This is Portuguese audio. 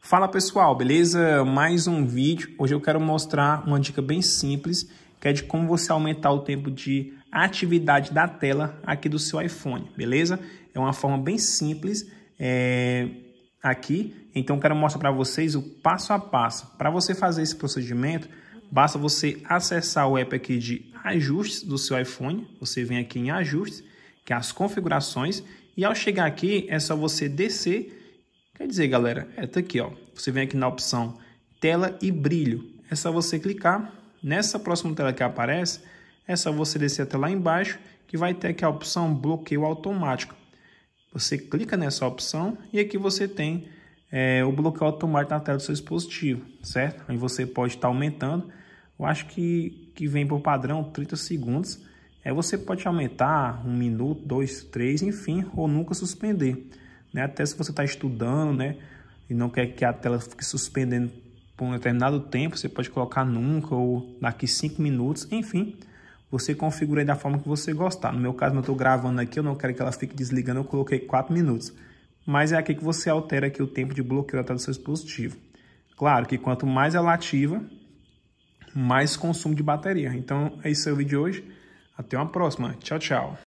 Fala pessoal, beleza? Mais um vídeo. Hoje eu quero mostrar uma dica bem simples, que é de como você aumentar o tempo de atividade da tela aqui do seu iPhone, beleza? É uma forma bem simples é... aqui. Então quero mostrar para vocês o passo a passo. Para você fazer esse procedimento, basta você acessar o app aqui de ajustes do seu iPhone. Você vem aqui em ajustes, que é as configurações, e ao chegar aqui é só você descer Quer dizer, galera, é tá aqui, ó. Você vem aqui na opção tela e brilho. É só você clicar. Nessa próxima tela que aparece, é só você descer até lá embaixo, que vai ter aqui a opção bloqueio automático. Você clica nessa opção e aqui você tem é, o bloqueio automático na tela do seu dispositivo, certo? Aí você pode estar tá aumentando. Eu acho que, que vem por padrão 30 segundos. Aí é, você pode aumentar um minuto, dois, três, enfim, ou nunca suspender. Né? Até se você está estudando né? e não quer que a tela fique suspendendo por um determinado tempo, você pode colocar nunca ou daqui 5 minutos, enfim. Você configura da forma que você gostar. No meu caso, eu estou gravando aqui, eu não quero que ela fique desligando, eu coloquei 4 minutos. Mas é aqui que você altera aqui o tempo de bloqueio da do seu dispositivo. Claro que quanto mais ela ativa, mais consumo de bateria. Então, é isso aí o vídeo de hoje. Até uma próxima. Tchau, tchau.